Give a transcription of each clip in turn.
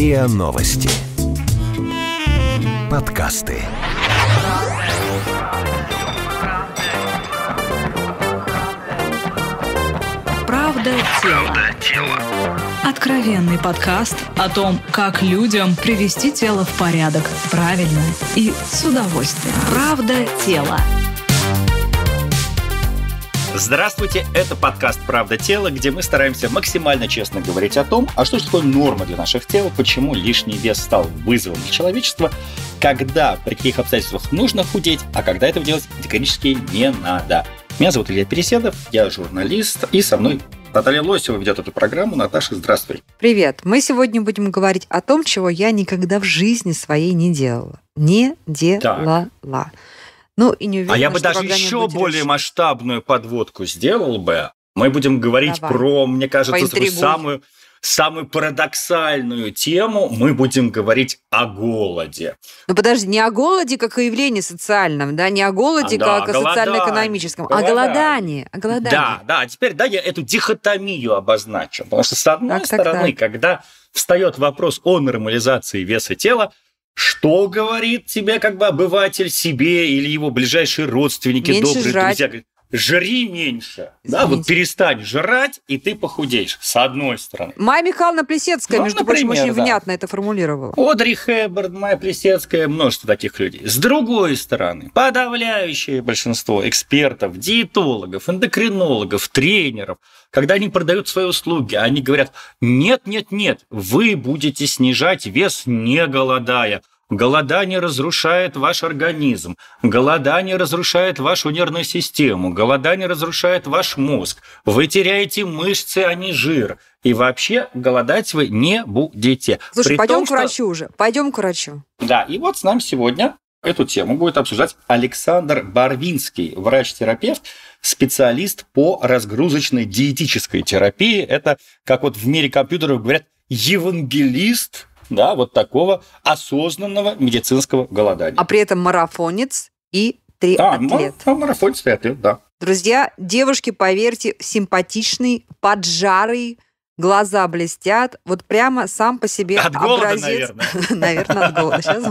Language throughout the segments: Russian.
Риа Новости. Подкасты. Правда тело. Правда тело. Откровенный подкаст о том, как людям привести тело в порядок правильно и с удовольствием. Правда тело. Здравствуйте, это подкаст «Правда тела», где мы стараемся максимально честно говорить о том, а что же такое норма для наших тел, почему лишний вес стал вызовом для человечества, когда, при каких обстоятельствах нужно худеть, а когда этого делать категорически не надо. Меня зовут Илья Переседов, я журналист, и со мной Наталья Лосева ведет эту программу. Наташа, здравствуй. Привет. Мы сегодня будем говорить о том, чего я никогда в жизни своей не делала. Не делала. Так. Ну, и не уверена, А я бы даже еще более решить. масштабную подводку сделал бы. Мы будем говорить Давай. про, мне кажется, такую самую самую парадоксальную тему мы будем говорить о голоде. Ну подожди, не о голоде как о явлении социальном, да, не о голоде а, да, как о социально-экономическом, а голодании, о голодании. Да, да, теперь да, я эту дихотомию обозначу, потому что с одной так, стороны, так, так. когда встает вопрос о нормализации веса тела, что говорит тебе как бы обыватель себе или его ближайшие родственники, Меньше добрые жрать. друзья? жри меньше. Извините. Да, вот перестань жрать, и ты похудеешь, с одной стороны. Майя Михайловна Плесецкая, ну, между например, прочим, очень да. внятно это формулировала. Одри Хэбберн, Майя Плесецкая, множество таких людей. С другой стороны, подавляющее большинство экспертов, диетологов, эндокринологов, тренеров, когда они продают свои услуги, они говорят, нет, нет, нет, вы будете снижать вес не голодая. Голодание разрушает ваш организм, голодание разрушает вашу нервную систему, голодание разрушает ваш мозг. Вы теряете мышцы, а не жир. И вообще голодать вы не будете. Слушай, пойдем том, к врачу уже, пойдем к врачу. Да, и вот с нами сегодня эту тему будет обсуждать Александр Барвинский, врач-терапевт, специалист по разгрузочной диетической терапии. Это, как вот в мире компьютеров говорят, евангелист да, вот такого осознанного медицинского голодания. А при этом марафонец и три триатлет. А, а марафонец, и триатлет, да. Друзья, девушки, поверьте, симпатичный, поджарый, глаза блестят. Вот прямо сам по себе от голода, образец. Наверное. наверное, от голода. Сейчас,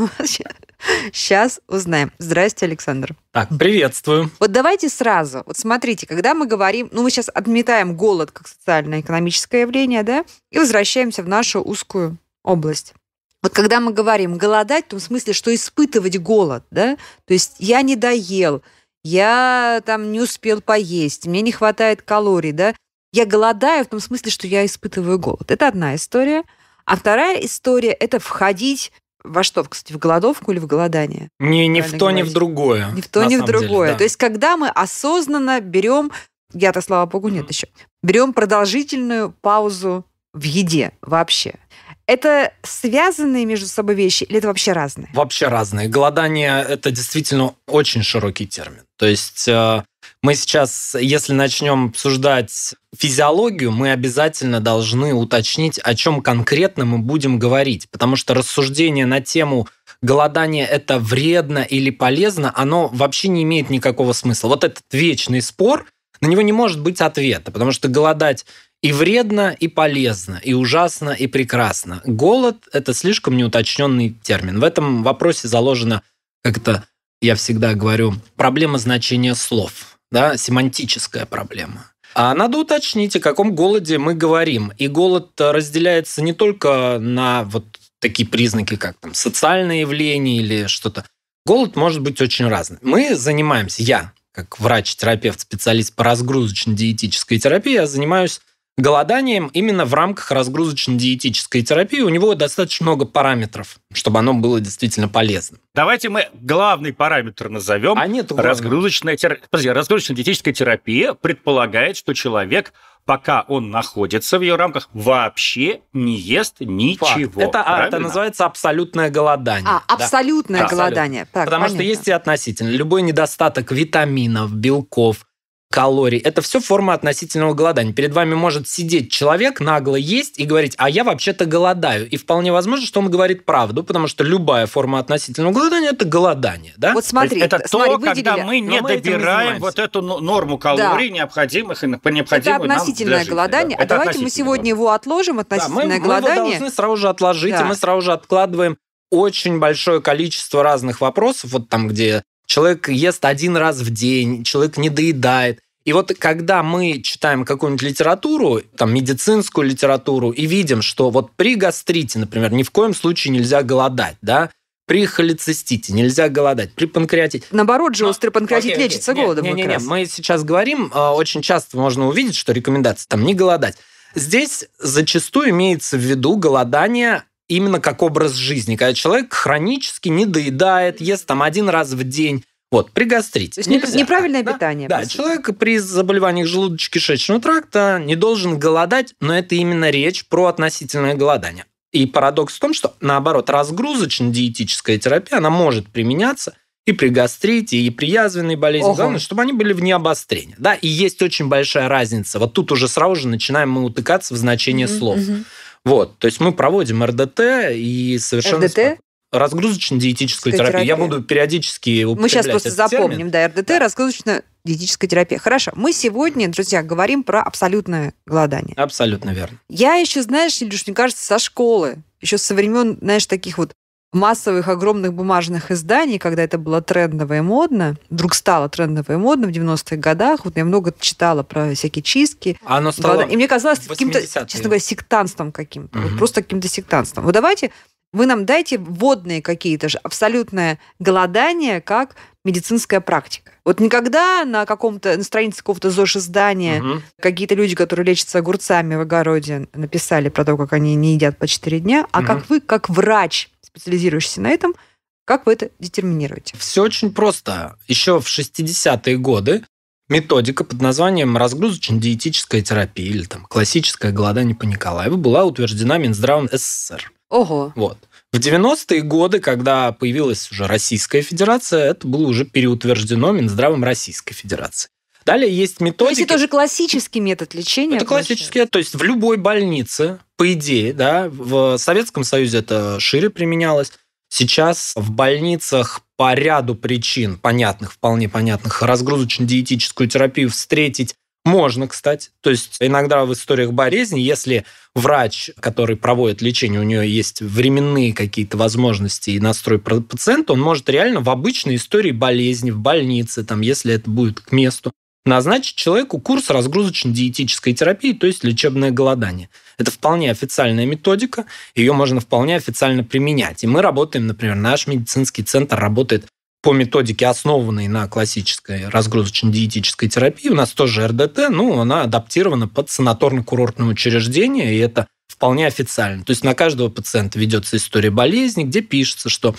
сейчас узнаем. Здрасте, Александр. Так, приветствую. Вот давайте сразу. Вот смотрите, когда мы говорим, ну мы сейчас отметаем голод как социально-экономическое явление, да, и возвращаемся в нашу узкую область. Вот когда мы говорим голодать, в том смысле, что испытывать голод, да, то есть я не доел, я там не успел поесть, мне не хватает калорий, да, я голодаю в том смысле, что я испытываю голод. Это одна история. А вторая история – это входить во что, кстати, в голодовку или в голодание? Не, не в то, говорить? не в другое. Не в то, не в другое. Деле, да. То есть, когда мы осознанно берем, я-то, слава богу, нет еще, берем продолжительную паузу в еде вообще – это связанные между собой вещи или это вообще разные? Вообще разные. Голодание – это действительно очень широкий термин. То есть э, мы сейчас, если начнем обсуждать физиологию, мы обязательно должны уточнить, о чем конкретно мы будем говорить, потому что рассуждение на тему голодание это вредно или полезно, оно вообще не имеет никакого смысла. Вот этот вечный спор, на него не может быть ответа, потому что голодать и вредно, и полезно, и ужасно, и прекрасно. Голод – это слишком неуточненный термин. В этом вопросе заложена, как это я всегда говорю, проблема значения слов, да, семантическая проблема. А надо уточнить, о каком голоде мы говорим. И голод разделяется не только на вот такие признаки, как там социальное явление или что-то. Голод может быть очень разным. Мы занимаемся, я как врач, терапевт, специалист по разгрузочно-диетической терапии, я занимаюсь голоданием именно в рамках разгрузочно-диетической терапии. У него достаточно много параметров, чтобы оно было действительно полезным. Давайте мы главный параметр назовем. А нет, разгрузочная, тер... Подожди, разгрузочно-диетическая терапия предполагает, что человек пока он находится в ее рамках, вообще не ест ничего. Это, а, это называется абсолютное голодание. А, абсолютное да. голодание. Так, Потому понятно. что есть и относительно. Любой недостаток витаминов, белков, калорий. Это все форма относительного голодания. Перед вами может сидеть человек, нагло есть и говорить, а я вообще-то голодаю. И вполне возможно, что он говорит правду, потому что любая форма относительного голодания – это голодание. Да? Вот смотри, это э, смотри, то, выделили, когда мы не мы добираем не вот эту норму калорий, да. необходимых и по необходимому Это относительное нам голодание. Да. А давайте мы сегодня его отложим, относительное да, мы, голодание. Мы его должны сразу же отложить, да. и мы сразу же откладываем очень большое количество разных вопросов, вот там, где человек ест один раз в день, человек не доедает. И вот когда мы читаем какую-нибудь литературу, там, медицинскую литературу, и видим, что вот при гастрите, например, ни в коем случае нельзя голодать, да, при холецистите нельзя голодать, при панкреатите. Наоборот же, Но, острый панкреатит окей, лечится нет, голодом. Нет, нет, нет, мы сейчас говорим, а, очень часто можно увидеть, что рекомендация там не голодать. Здесь зачастую имеется в виду голодание именно как образ жизни, когда человек хронически не доедает, ест там один раз в день, вот, пригастрить. То есть Нельзя. неправильное да? питание. Да, человек при заболеваниях желудочно-кишечного тракта не должен голодать, но это именно речь про относительное голодание. И парадокс в том, что, наоборот, разгрузочно-диетическая терапия, она может применяться и при гастрите, и при язвенной болезни. Ого. Главное, чтобы они были вне обострения. Да, и есть очень большая разница. Вот тут уже сразу же начинаем мы утыкаться в значение mm-hmm. слов. Mm-hmm. Вот, то есть мы проводим РДТ и совершенно... РДТ? Разгрузочно-диетическую терапию. терапию. Я буду периодически употреблять Мы сейчас просто запомним, термин. да, РДТ, да. разгрузочно диетической терапии. Хорошо, мы сегодня, друзья, говорим про абсолютное голодание. Абсолютно верно. Я еще, знаешь, Илюш, мне кажется, со школы, еще со времен, знаешь, таких вот массовых огромных бумажных изданий, когда это было трендово и модно, вдруг стало трендово и модно в 90-х годах. Вот я много читала про всякие чистки. А оно стало и мне казалось каким-то, честно говоря, сектантством каким-то. Угу. Вот просто каким-то сектантством. Вот давайте вы нам дайте водные какие-то же, абсолютное голодание, как медицинская практика. Вот никогда на каком-то на странице какого-то ЗОЖ издания угу. какие-то люди, которые лечатся огурцами в огороде, написали про то, как они не едят по 4 дня, а угу. как вы, как врач, специализируешься на этом, как вы это детерминируете? Все очень просто. Еще в 60-е годы методика под названием разгрузочно-диетическая терапия или там классическое голодание по Николаеву была утверждена Минздравом СССР. Ого. Вот. В 90-е годы, когда появилась уже Российская Федерация, это было уже переутверждено Минздравом Российской Федерации. Далее есть методики... То есть это уже классический метод лечения? Это классический, то есть в любой больнице, по идее, да, в Советском Союзе это шире применялось, Сейчас в больницах по ряду причин, понятных, вполне понятных, разгрузочно-диетическую терапию встретить можно, кстати. То есть иногда в историях болезни, если врач, который проводит лечение, у нее есть временные какие-то возможности и настрой пациента, он может реально в обычной истории болезни, в больнице, там, если это будет к месту, назначить человеку курс разгрузочно-диетической терапии, то есть лечебное голодание. Это вполне официальная методика, ее можно вполне официально применять. И мы работаем, например, наш медицинский центр работает по методике, основанной на классической разгрузочно-диетической терапии. У нас тоже РДТ, но ну, она адаптирована под санаторно-курортное учреждение, и это вполне официально. То есть на каждого пациента ведется история болезни, где пишется, что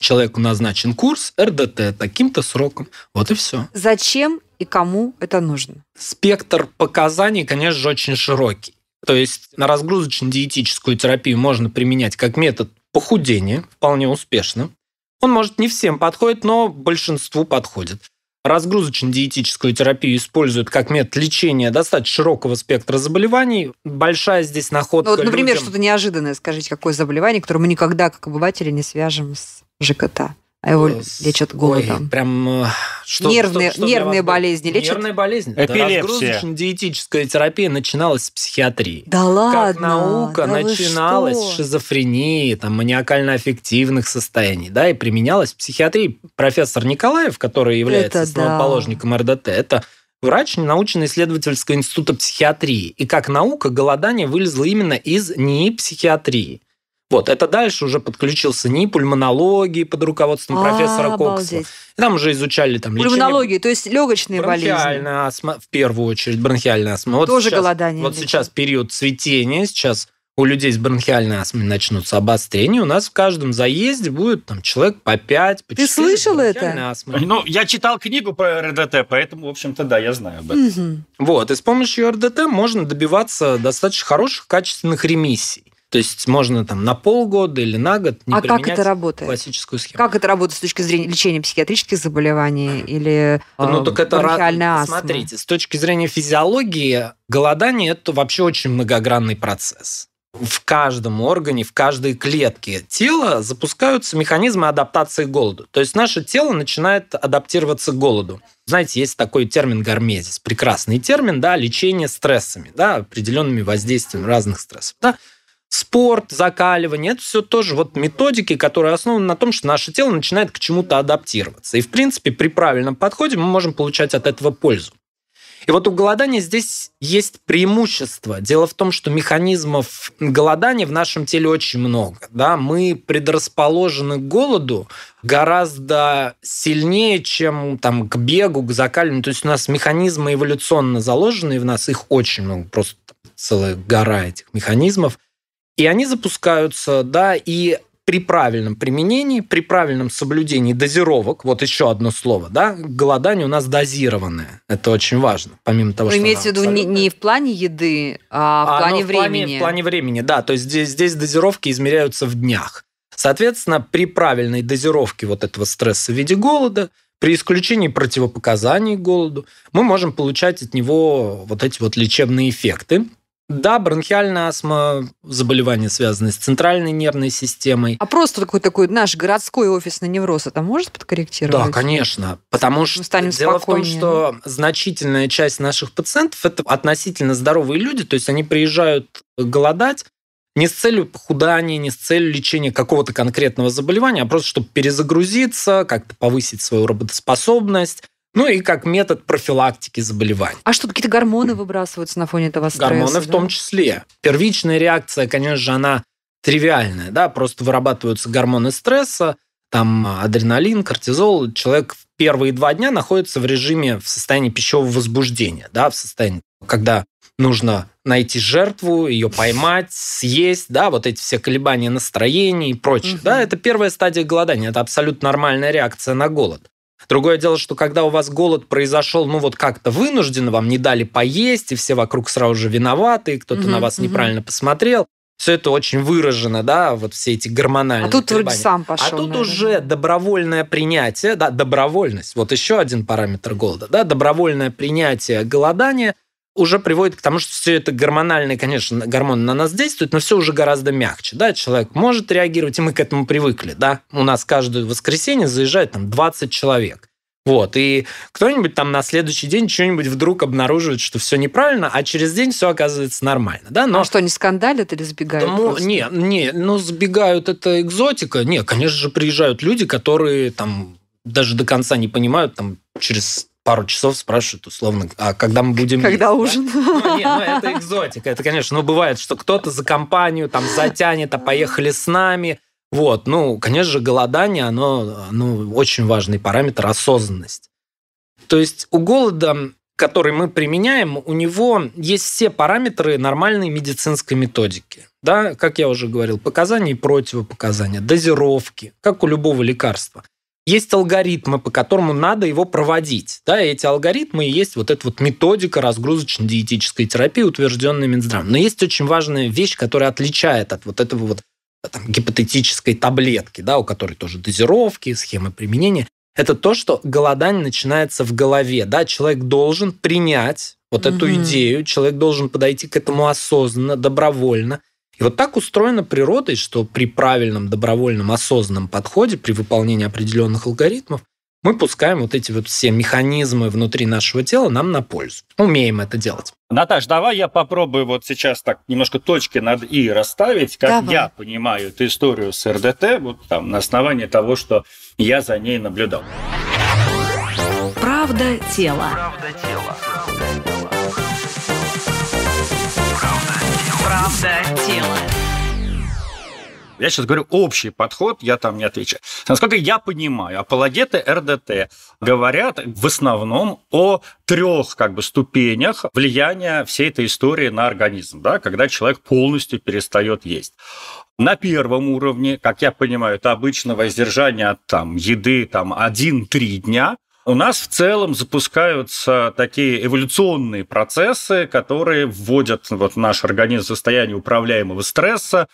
человеку назначен курс РДТ таким-то сроком. Вот и все. Зачем и кому это нужно? Спектр показаний, конечно же, очень широкий. То есть на разгрузочно-диетическую терапию можно применять как метод похудения, вполне успешно. Он, может, не всем подходит, но большинству подходит. Разгрузочно-диетическую терапию используют как метод лечения достаточно широкого спектра заболеваний. Большая здесь находка. Ну, вот, например, людям... что-то неожиданное, скажите, какое заболевание, которое мы никогда, как обыватели, не свяжем с ЖКТ. А? а его э, лечат голодом. Ой, прям э, что, нервные, что, что нервные болезни лечат? Нервные болезни. Эпилепсия. Да, диетическая терапия начиналась с психиатрии. Да ладно? Как наука да начиналась с шизофрении, там, маниакально-аффективных состояний, да, и применялась в психиатрии. Профессор Николаев, который является это основоположником да. РДТ, это врач научно-исследовательского института психиатрии. И как наука голодание вылезло именно из НИИ психиатрии. Вот, это дальше уже подключился НИ пульмонологии под руководством а, профессора Кокса. Там уже изучали там Пульмонологию, лечение... то есть легочные болезни. Астма, в первую очередь, бронхиальная астма. Вот Тоже сейчас, голодание. Вот лечит. сейчас период цветения, сейчас у людей с бронхиальной астмой начнутся обострения, у нас в каждом заезде будет там человек по 5, по 4. Ты слышал это? Астмы. Ну, я читал книгу про РДТ, поэтому, в общем-то, да, я знаю об этом. Угу. Вот, и с помощью РДТ можно добиваться достаточно хороших, качественных ремиссий. То есть можно там на полгода или на год не а как это работает? классическую схему. Как это работает с точки зрения лечения психиатрических заболеваний или э, ну, э, так это астма? Смотрите, с точки зрения физиологии голодание – это вообще очень многогранный процесс. В каждом органе, в каждой клетке тела запускаются механизмы адаптации к голоду. То есть наше тело начинает адаптироваться к голоду. Знаете, есть такой термин гармезис, прекрасный термин, да, лечение стрессами, да, определенными воздействиями разных стрессов. Да спорт, закаливание, это все тоже вот методики, которые основаны на том, что наше тело начинает к чему-то адаптироваться. И, в принципе, при правильном подходе мы можем получать от этого пользу. И вот у голодания здесь есть преимущество. Дело в том, что механизмов голодания в нашем теле очень много. Да? Мы предрасположены к голоду гораздо сильнее, чем там, к бегу, к закаливанию. То есть у нас механизмы эволюционно заложенные и в нас их очень много, просто целая гора этих механизмов. И они запускаются, да, и при правильном применении, при правильном соблюдении дозировок, вот еще одно слово, да, голодание у нас дозированное. Это очень важно, помимо того, Вы ну, что... имеете в виду не, не в плане еды, а в а плане времени. в Плане, времени, да. То есть здесь, здесь дозировки измеряются в днях. Соответственно, при правильной дозировке вот этого стресса в виде голода, при исключении противопоказаний к голоду, мы можем получать от него вот эти вот лечебные эффекты. Да, бронхиальная астма, заболевания связаны с центральной нервной системой. А просто такой такой наш городской офисный невроз это может подкорректировать? Да, конечно. Потому что станем дело спокойнее. в том, что значительная часть наших пациентов это относительно здоровые люди, то есть они приезжают голодать, не с целью похудания, не с целью лечения какого-то конкретного заболевания, а просто чтобы перезагрузиться, как-то повысить свою работоспособность, ну и как метод профилактики заболеваний. А что, какие-то гормоны выбрасываются на фоне этого стресса? Гормоны да? в том числе. Первичная реакция, конечно же, она тривиальная, да, просто вырабатываются гормоны стресса, там адреналин, кортизол, человек в первые два дня находится в режиме, в состоянии пищевого возбуждения, да, в состоянии, когда нужно найти жертву, ее поймать, съесть, да, вот эти все колебания настроения и прочее, угу. да, это первая стадия голодания, это абсолютно нормальная реакция на голод. Другое дело, что когда у вас голод произошел, ну вот как-то вынужденно вам не дали поесть, и все вокруг сразу же виноваты, и кто-то угу, на вас угу. неправильно посмотрел, все это очень выражено, да, вот все эти гормональные. А тут вроде сам пошел. А тут наверное. уже добровольное принятие, да, добровольность. Вот еще один параметр голода, да, добровольное принятие голодания уже приводит к тому, что все это гормональные, конечно, гормоны на нас действуют, но все уже гораздо мягче. Да? Человек может реагировать, и мы к этому привыкли. Да? У нас каждое воскресенье заезжает там, 20 человек. Вот, и кто-нибудь там на следующий день что-нибудь вдруг обнаруживает, что все неправильно, а через день все оказывается нормально, да? Но... А что, они скандалят или сбегают? ну, не, не, ну, сбегают это экзотика. Не, конечно же, приезжают люди, которые там даже до конца не понимают, там, через пару часов спрашивают условно, а когда мы будем... Когда есть, ужин. Да? Ну, не, ну, это экзотика. Это, конечно, ну, бывает, что кто-то за компанию там затянет, а поехали с нами. Вот, ну, конечно же, голодание, оно, ну, очень важный параметр осознанность. То есть у голода, который мы применяем, у него есть все параметры нормальной медицинской методики. Да, как я уже говорил, показания и противопоказания, дозировки, как у любого лекарства есть алгоритмы, по которому надо его проводить. Да, и эти алгоритмы и есть вот эта вот методика разгрузочной диетической терапии, утвержденная Минздравом. Но есть очень важная вещь, которая отличает от вот этого вот э, там, гипотетической таблетки, да, у которой тоже дозировки, схемы применения. Это то, что голодание начинается в голове. Да? Человек должен принять вот угу. эту идею, человек должен подойти к этому осознанно, добровольно – и вот так устроена природа, что при правильном, добровольном, осознанном подходе, при выполнении определенных алгоритмов, мы пускаем вот эти вот все механизмы внутри нашего тела нам на пользу. Умеем это делать. Наташ, давай я попробую вот сейчас так немножко точки над «и» расставить, как давай. я понимаю эту историю с РДТ, вот там на основании того, что я за ней наблюдал. Правда тела. Правда тела. веса тела. Я сейчас говорю общий подход, я там не отвечу. Насколько я понимаю, апологеты РДТ говорят в основном о трех как бы ступенях влияния всей этой истории на организм, да, когда человек полностью перестает есть. На первом уровне, как я понимаю, это обычно воздержание от там, еды там, 1-3 дня. У нас в целом запускаются такие эволюционные процессы, которые вводят вот наш организм в состояние управляемого стресса.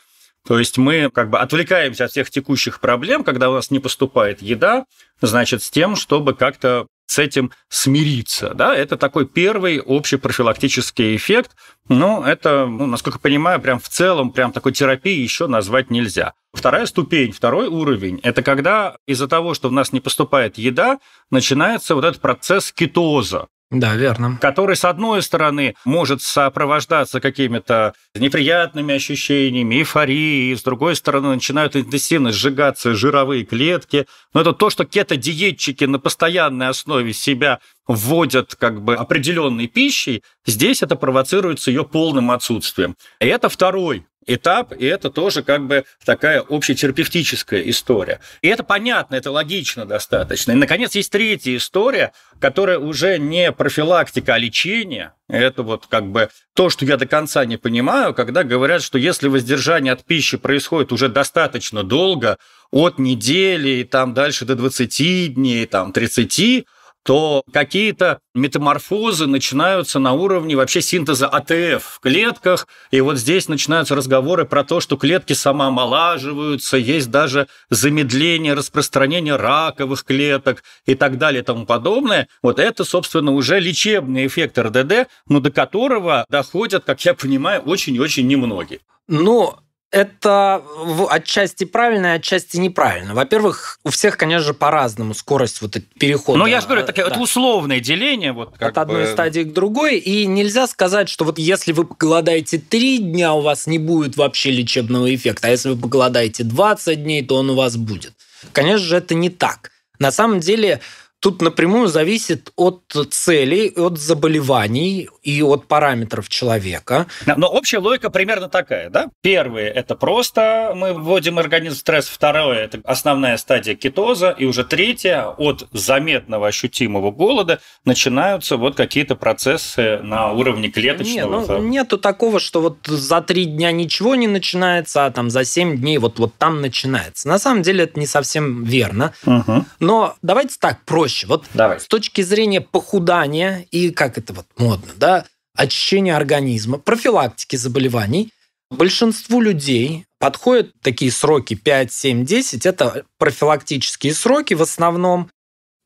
То есть мы как бы отвлекаемся от всех текущих проблем, когда у нас не поступает еда, значит, с тем, чтобы как-то с этим смириться. Да? Это такой первый общий профилактический эффект. Но это, ну, насколько я понимаю, прям в целом, прям такой терапии еще назвать нельзя. Вторая ступень, второй уровень – это когда из-за того, что в нас не поступает еда, начинается вот этот процесс кетоза. Да, верно. Который, с одной стороны, может сопровождаться какими-то неприятными ощущениями, эйфорией, и, с другой стороны, начинают интенсивно сжигаться жировые клетки. Но это то, что кето-диетчики на постоянной основе себя вводят как бы определенной пищей, здесь это провоцируется ее полным отсутствием. И это второй этап, и это тоже как бы такая общетерапевтическая история. И это понятно, это логично достаточно. И, наконец, есть третья история, которая уже не профилактика, а лечение. Это вот как бы то, что я до конца не понимаю, когда говорят, что если воздержание от пищи происходит уже достаточно долго, от недели и там дальше до 20 дней, там 30, то какие-то метаморфозы начинаются на уровне вообще синтеза АТФ в клетках. И вот здесь начинаются разговоры про то, что клетки самоомолаживаются, есть даже замедление распространения раковых клеток и так далее и тому подобное. Вот это, собственно, уже лечебный эффект РДД, но до которого доходят, как я понимаю, очень-очень немногие. Но это отчасти правильно, отчасти неправильно. Во-первых, у всех, конечно же, по-разному скорость вот перехода. Но ну, я же говорю, это, да. это условное деление. Вот, От бы... одной стадии к другой. И нельзя сказать, что вот если вы голодаете 3 дня, у вас не будет вообще лечебного эффекта. А если вы голодаете 20 дней, то он у вас будет. Конечно же, это не так. На самом деле, Тут напрямую зависит от целей, от заболеваний и от параметров человека. Но общая логика примерно такая, да? Первое – это просто мы вводим организм в стресс. Второе – это основная стадия кетоза. И уже третье – от заметного ощутимого голода начинаются вот какие-то процессы на уровне клеточного. Нет, ну, нету такого, что вот за три дня ничего не начинается, а там за семь дней вот, вот там начинается. На самом деле это не совсем верно. Угу. Но давайте так, проще проще. Вот Давай. с точки зрения похудания и как это вот модно, да, очищения организма, профилактики заболеваний, большинству людей подходят такие сроки 5, 7, 10. Это профилактические сроки в основном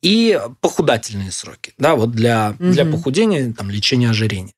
и похудательные сроки, да, вот для, угу. для похудения, там, лечения ожирения.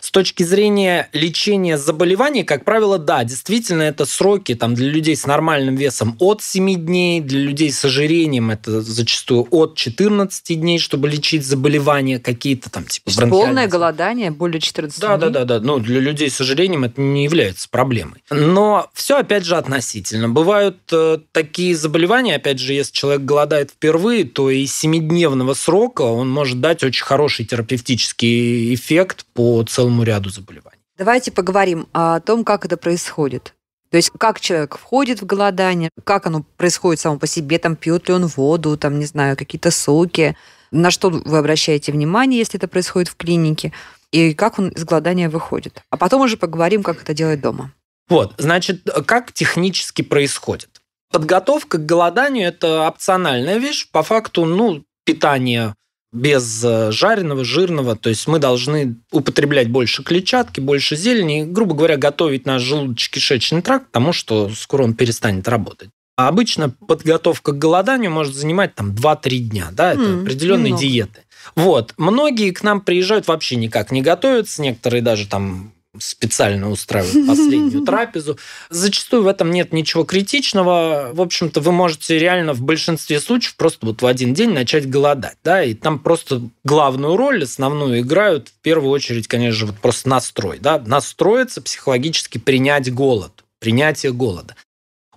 С точки зрения лечения заболеваний, как правило, да, действительно, это сроки там, для людей с нормальным весом от 7 дней, для людей с ожирением это зачастую от 14 дней, чтобы лечить заболевания какие-то там типа Полное голодание, более 14 да, дней. Да, да, да. Ну, для людей с ожирением это не является проблемой. Но все, опять же, относительно. Бывают э, такие заболевания, опять же, если человек голодает впервые, то и 7-дневного срока он может дать очень хороший терапевтический эффект по целому целому ряду заболеваний. Давайте поговорим о том, как это происходит. То есть как человек входит в голодание, как оно происходит само по себе, там пьет ли он воду, там, не знаю, какие-то соки, на что вы обращаете внимание, если это происходит в клинике, и как он из голодания выходит. А потом уже поговорим, как это делать дома. Вот, значит, как технически происходит. Подготовка к голоданию – это опциональная вещь. По факту, ну, питание без э, жареного, жирного. То есть мы должны употреблять больше клетчатки, больше зелени, и, грубо говоря, готовить наш желудочно-кишечный тракт к тому, что скоро он перестанет работать. А обычно подготовка к голоданию может занимать там 2-3 дня, да, это mm, определенные немного. диеты. Вот. Многие к нам приезжают вообще никак не готовятся, некоторые даже там специально устраивают последнюю трапезу. Зачастую в этом нет ничего критичного. В общем-то, вы можете реально в большинстве случаев просто вот в один день начать голодать, да, и там просто главную роль, основную играют в первую очередь, конечно же, вот просто настрой, да, настроиться, психологически принять голод, принятие голода.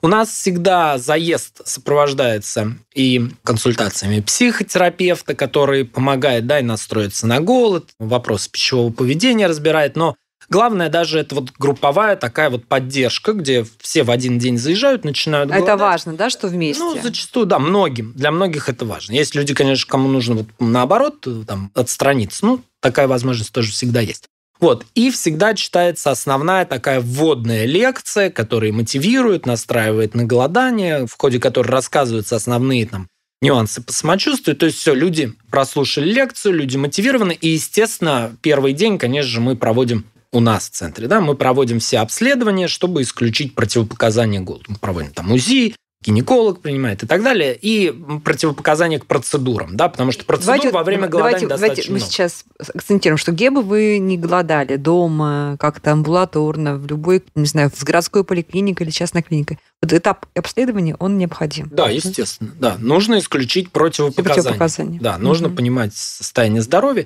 У нас всегда заезд сопровождается и консультациями психотерапевта, который помогает, да, и настроиться на голод, вопросы пищевого поведения разбирает, но Главное даже это вот групповая такая вот поддержка, где все в один день заезжают, начинают а голодать. Это важно, да, что вместе? Ну, зачастую, да, многим. Для многих это важно. Есть люди, конечно, кому нужно вот наоборот э, там, отстраниться. Ну, такая возможность тоже всегда есть. Вот. И всегда читается основная такая вводная лекция, которая мотивирует, настраивает на голодание, в ходе которой рассказываются основные там нюансы по самочувствию. То есть все, люди прослушали лекцию, люди мотивированы. И, естественно, первый день, конечно же, мы проводим у нас в центре, да, мы проводим все обследования, чтобы исключить противопоказания голоду. Мы проводим там УЗИ, гинеколог принимает и так далее, и противопоказания к процедурам, да, потому что процедур давайте, во время голодания давайте, достаточно давайте мы много. сейчас акцентируем, что где бы вы не голодали, дома, как-то амбулаторно, в любой, не знаю, в городской поликлинике или частной клинике, вот этап обследования, он необходим. Да, естественно, да. Нужно исключить противопоказания. противопоказания. Да, нужно угу. понимать состояние здоровья.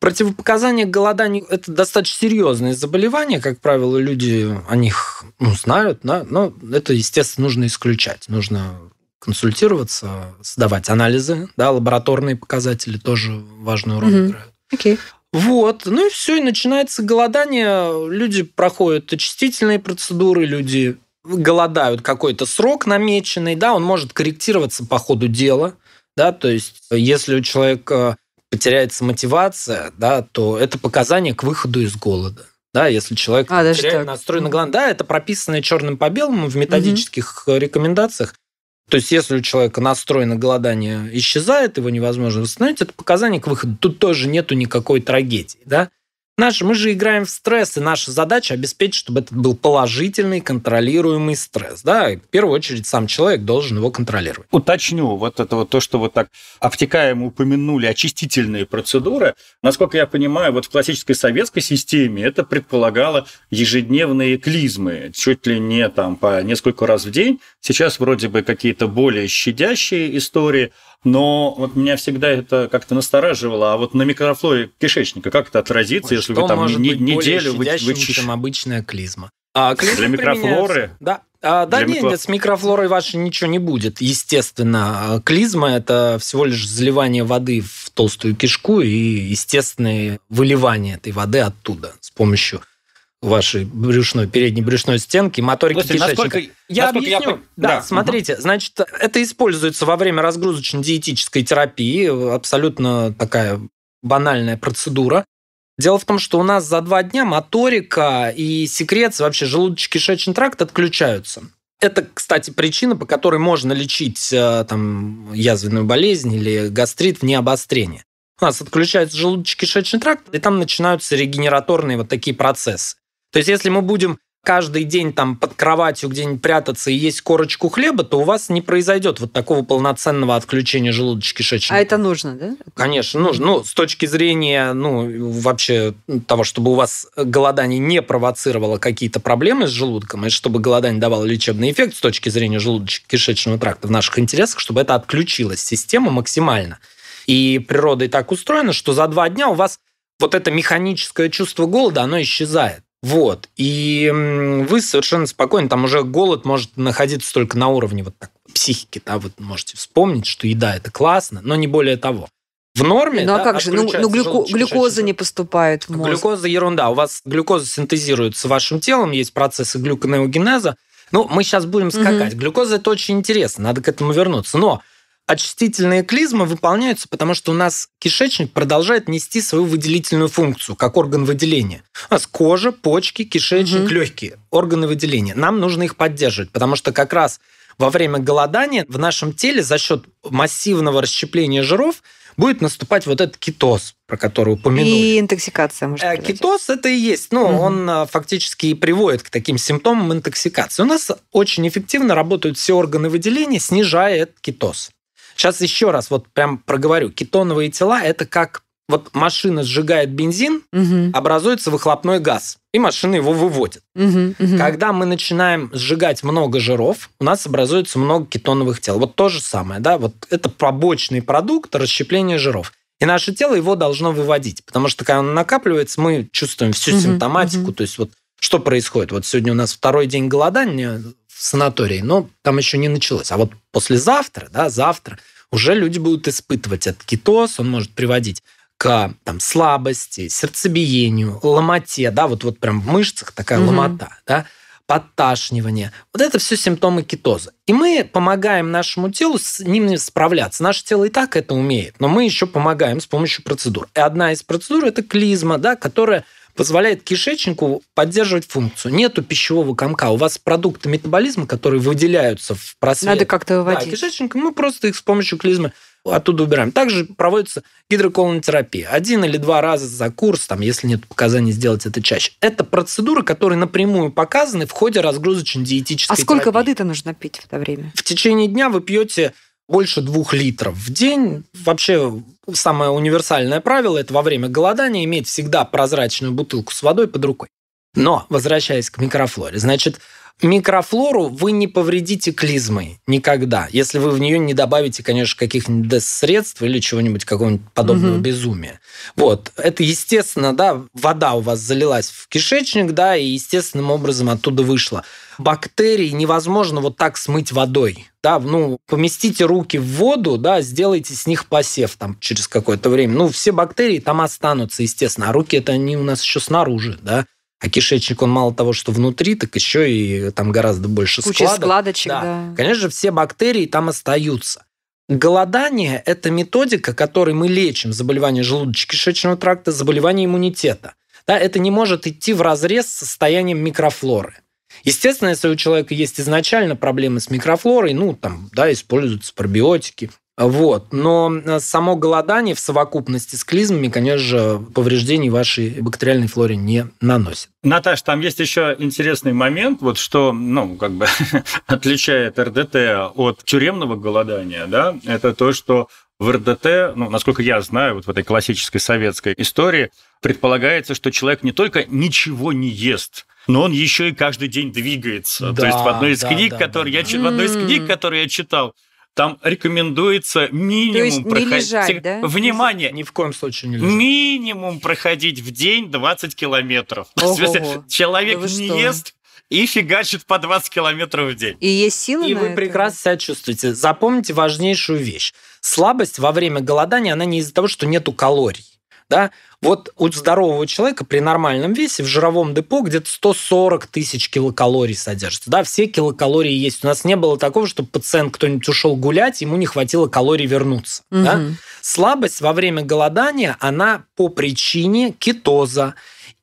Противопоказания к голоданию – это достаточно серьезные заболевания. Как правило, люди о них ну, знают, да? но это, естественно, нужно исключать. Нужно консультироваться, сдавать анализы, да, лабораторные показатели тоже важную роль mm-hmm. играют. Окей. Okay. Вот, ну и все, и начинается голодание. Люди проходят очистительные процедуры, люди голодают какой-то срок намеченный, да, он может корректироваться по ходу дела, да, то есть если у человека потеряется мотивация, да, то это показание к выходу из голода. Да, если человек а, теряет настрой на голод, да, это прописано черным по белому в методических угу. рекомендациях. То есть, если у человека настрой на голодание исчезает, его невозможно восстановить, это показание к выходу. Тут тоже нету никакой трагедии, да. Наш, мы же играем в стресс, и наша задача обеспечить, чтобы это был положительный, контролируемый стресс. Да? И в первую очередь сам человек должен его контролировать. Уточню, вот это вот то, что вот так обтекаемо упомянули, очистительные процедуры. Насколько я понимаю, вот в классической советской системе это предполагало ежедневные клизмы, чуть ли не там по несколько раз в день. Сейчас вроде бы какие-то более щадящие истории – но вот меня всегда это как-то настораживало. А вот на микрофлоре кишечника как это отразится, Ой, если вы там не, неделю вы, вы чем обычная клизма? А, клизма Для микрофлоры? Да. А, да нет, микро... нет, с микрофлорой вашей ничего не будет. Естественно, а, клизма – это всего лишь заливание воды в толстую кишку и естественное выливание этой воды оттуда с помощью вашей брюшной, передней брюшной стенки, моторики Слушайте, кишечника. Насколько, я насколько объясню. Я... Да, да, смотрите, угу. значит, это используется во время разгрузочной диетической терапии, абсолютно такая банальная процедура. Дело в том, что у нас за два дня моторика и секрет, вообще желудочно-кишечный тракт отключаются. Это, кстати, причина, по которой можно лечить э, там, язвенную болезнь или гастрит вне обострения. У нас отключается желудочно-кишечный тракт, и там начинаются регенераторные вот такие процессы. То есть если мы будем каждый день там под кроватью где-нибудь прятаться и есть корочку хлеба, то у вас не произойдет вот такого полноценного отключения желудочно-кишечника. А это нужно, да? Конечно, нужно. Ну, с точки зрения, ну, вообще того, чтобы у вас голодание не провоцировало какие-то проблемы с желудком, и чтобы голодание давало лечебный эффект с точки зрения желудочно-кишечного тракта в наших интересах, чтобы это отключилась система максимально. И природа и так устроена, что за два дня у вас вот это механическое чувство голода, оно исчезает. Вот. И вы совершенно спокойно, там уже голод может находиться только на уровне вот так, психики, да, вы можете вспомнить, что еда – это классно, но не более того. В норме. Ну а да, как же? Ну, ну глюко, глюкоза не поступает в мозг. Глюкоза ерунда. У вас глюкоза синтезируется вашим телом, есть процессы глюконеогенеза. Ну, мы сейчас будем скакать. Угу. Глюкоза это очень интересно, надо к этому вернуться. Но очистительные клизмы выполняются, потому что у нас кишечник продолжает нести свою выделительную функцию, как орган выделения. У нас кожа, почки, кишечник, угу. легкие, органы выделения. Нам нужно их поддерживать, потому что как раз во время голодания в нашем теле за счет массивного расщепления жиров будет наступать вот этот кетоз, про который упомянули. И интоксикация может быть. Э, кетоз это и есть. Ну, угу. он э, фактически и приводит к таким симптомам интоксикации. У нас очень эффективно работают все органы выделения, снижая этот кетоз. Сейчас еще раз вот прям проговорю. Кетоновые тела – это как вот машина сжигает бензин, угу. образуется выхлопной газ, и машина его выводит. Угу, угу. Когда мы начинаем сжигать много жиров, у нас образуется много кетоновых тел. Вот то же самое, да, вот это побочный продукт расщепления жиров. И наше тело его должно выводить, потому что когда он накапливается, мы чувствуем всю угу, симптоматику, угу. то есть вот что происходит. Вот сегодня у нас второй день голодания, в санатории, но там еще не началось. А вот послезавтра, да, завтра уже люди будут испытывать этот кетоз, он может приводить к там, слабости, сердцебиению, ломоте, да, вот, вот прям в мышцах такая mm-hmm. ломота, да, подташнивание. Вот это все симптомы кетоза. И мы помогаем нашему телу с ним справляться. Наше тело и так это умеет, но мы еще помогаем с помощью процедур. И одна из процедур – это клизма, да, которая позволяет кишечнику поддерживать функцию. Нету пищевого комка. У вас продукты метаболизма, которые выделяются в процессе. Надо как-то выводить. Да, кишечник, мы просто их с помощью клизмы оттуда убираем. Также проводится гидроколонотерапия. Один или два раза за курс, там, если нет показаний, сделать это чаще. Это процедуры, которые напрямую показаны в ходе разгрузочной диетической А сколько воды-то нужно пить в это время? В течение дня вы пьете больше двух литров в день. Вообще самое универсальное правило – это во время голодания иметь всегда прозрачную бутылку с водой под рукой. Но, возвращаясь к микрофлоре, значит, микрофлору вы не повредите клизмой никогда, если вы в нее не добавите, конечно, каких-нибудь средств или чего-нибудь какого-нибудь подобного угу. безумия. Вот, это естественно, да, вода у вас залилась в кишечник, да, и естественным образом оттуда вышла бактерий невозможно вот так смыть водой. Да, ну, поместите руки в воду, да, сделайте с них посев там через какое-то время. Ну, все бактерии там останутся, естественно, а руки это они у нас еще снаружи, да. А кишечник, он мало того, что внутри, так еще и там гораздо больше Куча складок. складочек, да. да. Конечно же, все бактерии там остаются. Голодание – это методика, которой мы лечим заболевания желудочно-кишечного тракта, заболевания иммунитета. Да, это не может идти в разрез с состоянием микрофлоры. Естественно, если у человека есть изначально проблемы с микрофлорой, ну, там, да, используются пробиотики, вот. Но э, само голодание в совокупности с клизмами, конечно же, повреждений вашей бактериальной флоре не наносит. Наташа, там есть еще интересный момент, вот что, ну, как бы отличает РДТ от тюремного голодания, да, это то, что в РДТ, ну, насколько я знаю, вот в этой классической советской истории, предполагается, что человек не только ничего не ест – но он еще и каждый день двигается. Да, То есть в одной из да, книг, да, которые да, я да. в одной из книг, которые я читал, там рекомендуется минимум проходить. Лежать, да? Внимание! Ни в коем случае не лежать. Минимум проходить в день 20 километров. ого человек да не что? ест и фигачит по 20 километров в день. И есть силы И вы это? прекрасно себя чувствуете. Запомните важнейшую вещь. Слабость во время голодания, она не из-за того, что нету калорий. Да? Вот у здорового человека при нормальном весе в жировом депо где-то 140 тысяч килокалорий содержится. Да, все килокалории есть. У нас не было такого, что пациент кто-нибудь ушел гулять, ему не хватило калорий вернуться. Угу. Да? Слабость во время голодания, она по причине кетоза,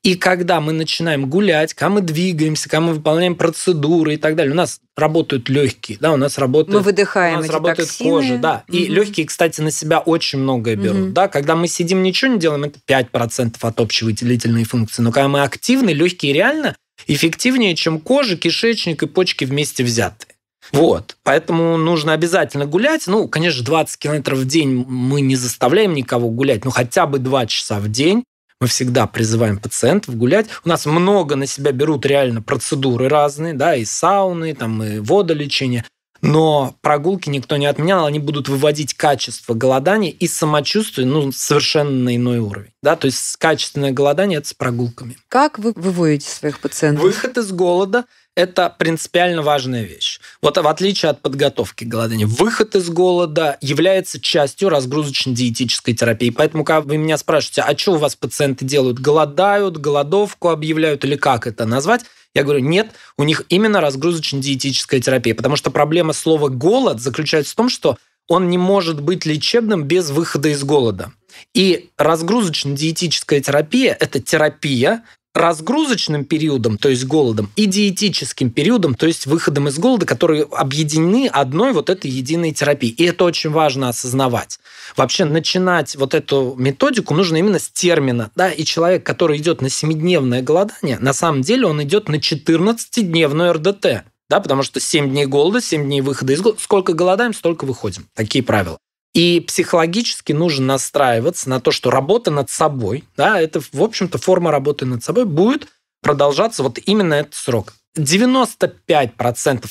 и когда мы начинаем гулять, когда мы двигаемся, когда мы выполняем процедуры и так далее, у нас работают легкие, да, у нас работает, мы выдыхаем у нас работает токсины. кожа, да. Угу. И легкие, кстати, на себя очень многое берут, угу. да. Когда мы сидим, ничего не делаем, это 5% от общей выделительной функции. Но когда мы активны, легкие реально эффективнее, чем кожа, кишечник и почки вместе взятые. Вот. Поэтому нужно обязательно гулять. Ну, конечно, 20 километров в день мы не заставляем никого гулять, но хотя бы 2 часа в день. Мы всегда призываем пациентов гулять. У нас много на себя берут реально процедуры разные, да, и сауны, там, и водолечение но прогулки никто не отменял, они будут выводить качество голодания и самочувствие ну, совершенно на иной уровень. Да? То есть качественное голодание – это с прогулками. Как вы выводите своих пациентов? Выход из голода – это принципиально важная вещь. Вот в отличие от подготовки к голоданию, выход из голода является частью разгрузочно-диетической терапии. Поэтому, когда вы меня спрашиваете, а что у вас пациенты делают? Голодают, голодовку объявляют или как это назвать? Я говорю, нет, у них именно разгрузочно-диетическая терапия, потому что проблема слова «голод» заключается в том, что он не может быть лечебным без выхода из голода. И разгрузочно-диетическая терапия – это терапия, разгрузочным периодом, то есть голодом, и диетическим периодом, то есть выходом из голода, которые объединены одной вот этой единой терапией. И это очень важно осознавать. Вообще начинать вот эту методику нужно именно с термина. Да? И человек, который идет на 7-дневное голодание, на самом деле он идет на 14-дневную РДТ. Да, потому что 7 дней голода, 7 дней выхода из голода. Сколько голодаем, столько выходим. Такие правила. И психологически нужно настраиваться на то, что работа над собой, да, это, в общем-то, форма работы над собой будет продолжаться вот именно этот срок. 95%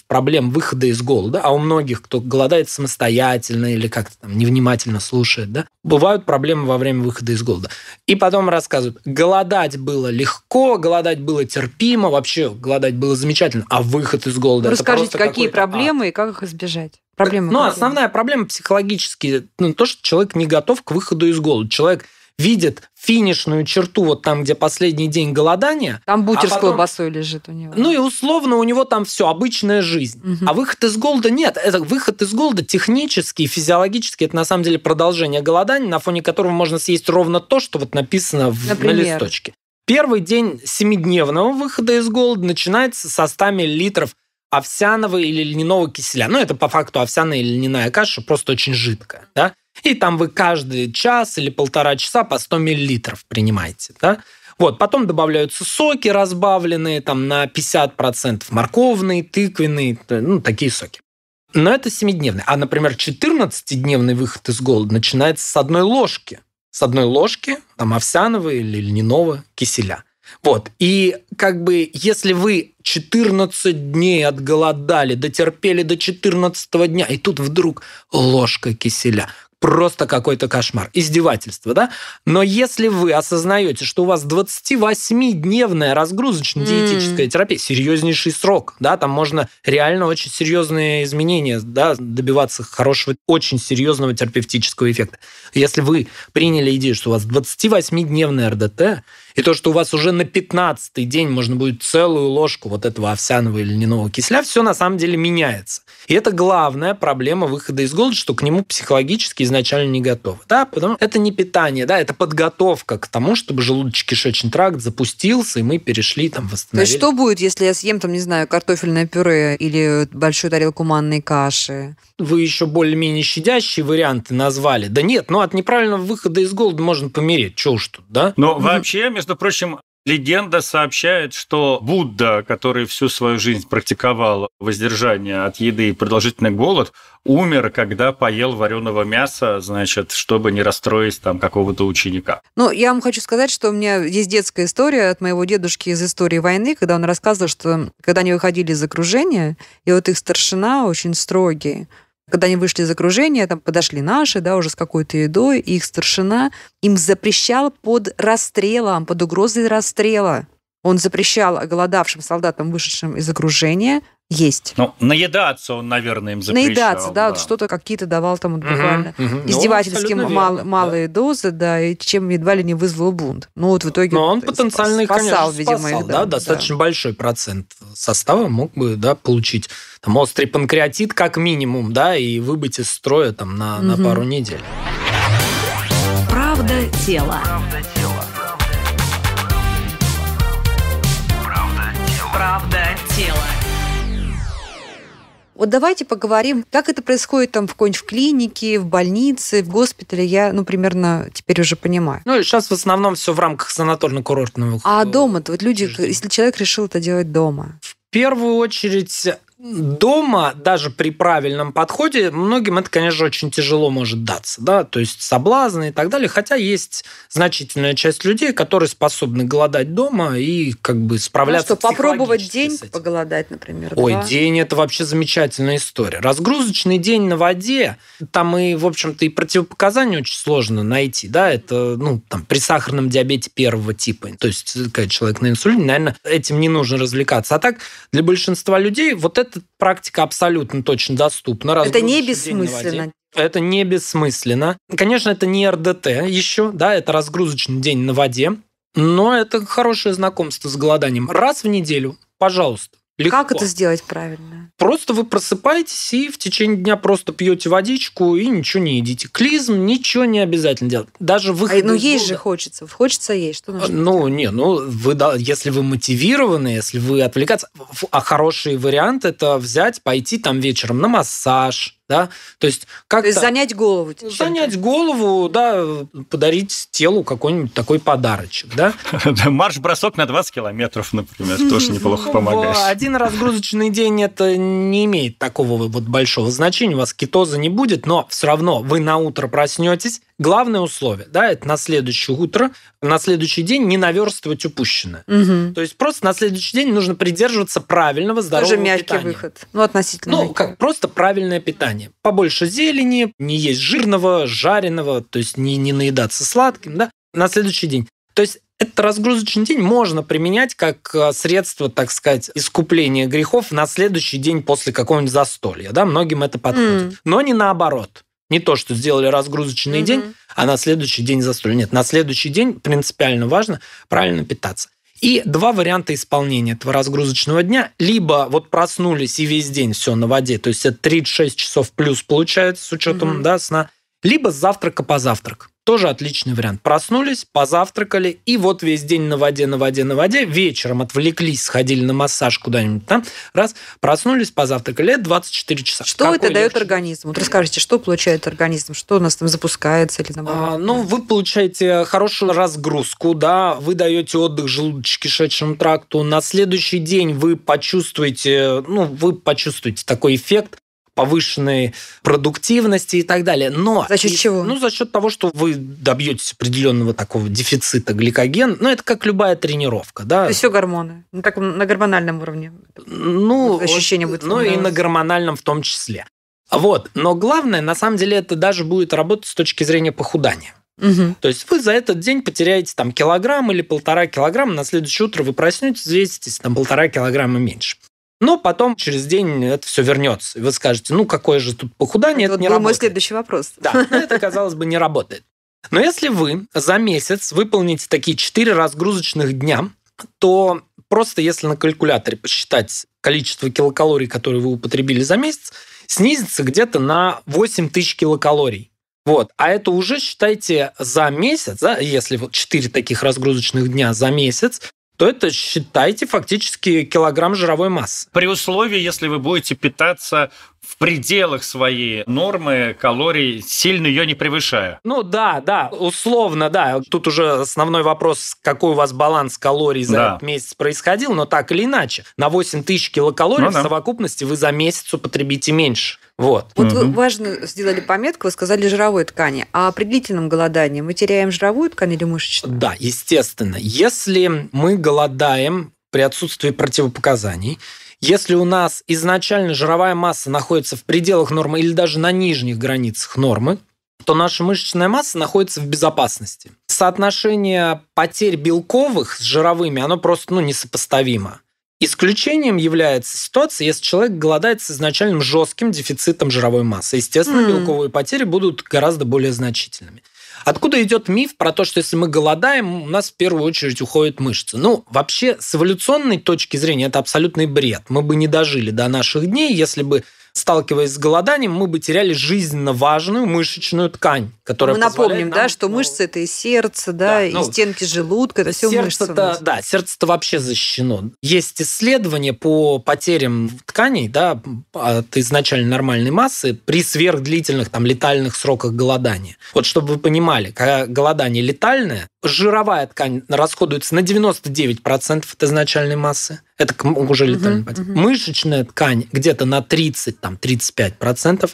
проблем выхода из голода, а у многих, кто голодает самостоятельно или как-то там невнимательно слушает, да, бывают проблемы во время выхода из голода. И потом рассказывают, голодать было легко, голодать было терпимо, вообще голодать было замечательно, а выход из голода... Расскажите, это какие проблемы а. и как их избежать? Проблема ну, какие? основная проблема психологически, ну, то, что человек не готов к выходу из голода. Человек видит финишную черту, вот там, где последний день голодания. Там а бутер а потом... с колбасой лежит у него. Ну и условно у него там все, обычная жизнь. Угу. А выход из голода нет. Это выход из голода технически и физиологически это на самом деле продолжение голодания, на фоне которого можно съесть ровно то, что вот написано в, на листочке. Первый день семидневного выхода из голода начинается со 100 миллилитров овсяного или льняного киселя. Ну, это по факту овсяная или льняная каша, просто очень жидкая, да? И там вы каждый час или полтора часа по 100 миллилитров принимаете, да? Вот, потом добавляются соки разбавленные там на 50%, морковные, тыквенные, ну, такие соки. Но это 7-дневный. А, например, 14-дневный выход из голода начинается с одной ложки. С одной ложки там овсяного или льняного киселя. Вот. И как бы если вы 14 дней отголодали, дотерпели до 14 дня, и тут вдруг ложка киселя просто какой-то кошмар, издевательство, да? Но если вы осознаете, что у вас 28-дневная разгрузочно-диетическая mm. терапия, серьезнейший срок, да, там можно реально очень серьезные изменения, да, добиваться хорошего, очень серьезного терапевтического эффекта. Если вы приняли идею, что у вас 28-дневная РДТ, и то, что у вас уже на 15-й день можно будет целую ложку вот этого овсяного или льняного кисля, все на самом деле меняется. И это главная проблема выхода из голода, что к нему психологически изначально не готовы. Да, потому это не питание, да, это подготовка к тому, чтобы желудочно-кишечный тракт запустился, и мы перешли там восстановили. То есть что будет, если я съем там, не знаю, картофельное пюре или большую тарелку манной каши? Вы еще более-менее щадящие варианты назвали. Да нет, ну от неправильного выхода из голода можно помереть, чего уж тут, да? Но вообще, между прочим, Легенда сообщает, что Будда, который всю свою жизнь практиковал воздержание от еды и продолжительный голод, умер, когда поел вареного мяса, значит, чтобы не расстроить там какого-то ученика. Ну, я вам хочу сказать, что у меня есть детская история от моего дедушки из истории войны, когда он рассказывал, что когда они выходили из окружения, и вот их старшина очень строгий, когда они вышли из окружения, там подошли наши, да, уже с какой-то едой, их старшина им запрещал под расстрелом, под угрозой расстрела. Он запрещал голодавшим солдатам, вышедшим из окружения, есть. Ну, наедаться он, наверное, им запрещал. Наедаться, да, да. что-то какие-то давал там буквально угу, угу. Ну, издевательски мал, малые да. дозы, да, и чем едва ли не вызвал бунт. Ну, вот в итоге... Но он потенциально спасал, конечно, видимо, спасал, их, да, да, достаточно да. большой процент состава мог бы, да, получить там острый панкреатит как минимум, да, и выбыть из строя там на, угу. на пару недель. Правда тело. Правда тело. Вот давайте поговорим, как это происходит там в какой-нибудь в клинике, в больнице, в госпитале. Я, ну, примерно теперь уже понимаю. Ну, сейчас в основном все в рамках санаторно-курортного. А дома-то вот люди, если человек решил это делать дома. В первую очередь дома, даже при правильном подходе, многим это, конечно очень тяжело может даться, да, то есть соблазны и так далее, хотя есть значительная часть людей, которые способны голодать дома и как бы справляться ну, что, попробовать день поголодать, например. Ой, два. день – это вообще замечательная история. Разгрузочный день на воде, там и, в общем-то, и противопоказания очень сложно найти, да, это, ну, там, при сахарном диабете первого типа, то есть, э, когда человек на инсулине, наверное, этим не нужно развлекаться. А так, для большинства людей вот это эта практика абсолютно точно доступна. Раз это не бессмысленно. Это не бессмысленно. Конечно, это не РДТ еще, да, это разгрузочный день на воде, но это хорошее знакомство с голоданием. Раз в неделю, пожалуйста. Легко. Как это сделать правильно? Просто вы просыпаетесь и в течение дня просто пьете водичку и ничего не едите. Клизм ничего не обязательно делать. Даже выход. А, ну, есть голода. же хочется. Хочется есть. Что нужно? Ну, делать? не, ну, вы, если вы мотивированы, если вы отвлекаться. А хороший вариант это взять, пойти там вечером на массаж, да, то есть как то есть занять голову, занять голову, да, подарить телу какой-нибудь такой подарочек, да. Марш-бросок на 20 километров, например, тоже неплохо помогает. Один разгрузочный день это не имеет такого вот большого значения, у вас кетоза не будет, но все равно вы на утро проснетесь, Главное условие, да, это на следующее утро, на следующий день не наверстывать упущенное. Угу. То есть просто на следующий день нужно придерживаться правильного здорового Тоже мягкий питания. выход. Ну, относительно. Ну, мягкий. как просто правильное питание. Побольше зелени, не есть жирного, жареного, то есть не, не наедаться сладким, да, на следующий день. То есть этот разгрузочный день можно применять как э, средство, так сказать, искупления грехов на следующий день после какого-нибудь застолья. Да? Многим это подходит. Mm. Но не наоборот. Не то, что сделали разгрузочный mm-hmm. день, а на следующий день застрой. Нет, на следующий день принципиально важно правильно питаться. И два варианта исполнения этого разгрузочного дня. Либо вот проснулись и весь день все на воде, то есть это 36 часов плюс получается с учетом mm-hmm. да, сна. Либо завтрака позавтрак. Тоже отличный вариант. Проснулись, позавтракали, и вот весь день на воде, на воде, на воде. Вечером отвлеклись, сходили на массаж куда-нибудь там. Раз, проснулись, позавтракали. Это 24 часа. Что Какой это легче? дает организму? Вот расскажите, что получает организм? Что у нас там запускается? Или наоборот? А, ну, вы получаете хорошую разгрузку, да, вы даете отдых желудочно-кишечному тракту. На следующий день вы почувствуете, ну, вы почувствуете такой эффект, повышенной продуктивности и так далее. Но... За счет и, чего? Ну, за счет того, что вы добьетесь определенного такого дефицита гликоген. Ну, это как любая тренировка, да. То есть все гормоны. Ну, так на гормональном уровне. Ну, ну ощущение будет. Ну, и на гормональном в том числе. Вот. Но главное, на самом деле, это даже будет работать с точки зрения похудания. Угу. То есть вы за этот день потеряете там килограмм или полтора килограмма, на следующее утро вы проснетесь, взвеситесь там полтора килограмма меньше. Но потом через день это все вернется. И вы скажете, ну какое же тут похудание, это, это вот не был работает. мой следующий вопрос. Да, это, казалось бы, не работает. Но если вы за месяц выполните такие 4 разгрузочных дня, то просто если на калькуляторе посчитать количество килокалорий, которые вы употребили за месяц, снизится где-то на 8 тысяч килокалорий. Вот. А это уже, считайте, за месяц, да, если вот 4 таких разгрузочных дня за месяц, то это считайте фактически килограмм жировой массы. При условии, если вы будете питаться в пределах своей нормы калорий, сильно ее не превышая. Ну да, да, условно, да. Тут уже основной вопрос, какой у вас баланс калорий за да. этот месяц происходил, но так или иначе, на 8 тысяч килокалорий ну, да. в совокупности вы за месяц употребите меньше. Вот. Вот угу. вы важно сделали пометку, вы сказали жировой ткани. А при длительном голодании мы теряем жировую ткань или мышечную? Да, естественно. Если мы голодаем при отсутствии противопоказаний, если у нас изначально жировая масса находится в пределах нормы или даже на нижних границах нормы, то наша мышечная масса находится в безопасности. Соотношение потерь белковых с жировыми, оно просто ну, несопоставимо. Исключением является ситуация, если человек голодает с изначальным жестким дефицитом жировой массы. Естественно, mm. белковые потери будут гораздо более значительными. Откуда идет миф про то, что если мы голодаем, у нас в первую очередь уходят мышцы? Ну, вообще, с эволюционной точки зрения, это абсолютный бред. Мы бы не дожили до наших дней, если бы сталкиваясь с голоданием, мы бы теряли жизненно важную мышечную ткань, которая Мы напомним, нам, да, что ну, мышцы – это и сердце, да, да ну, и ну, стенки желудка, это все сердце мышцы. Да, сердце-то вообще защищено. Есть исследования по потерям тканей да, от изначально нормальной массы при сверхдлительных там, летальных сроках голодания. Вот чтобы вы понимали, когда голодание летальное, жировая ткань расходуется на 99% от изначальной массы. Это уже летальный угу, uh -huh, uh -huh. Мышечная ткань где-то на 30-35%. Там, 35%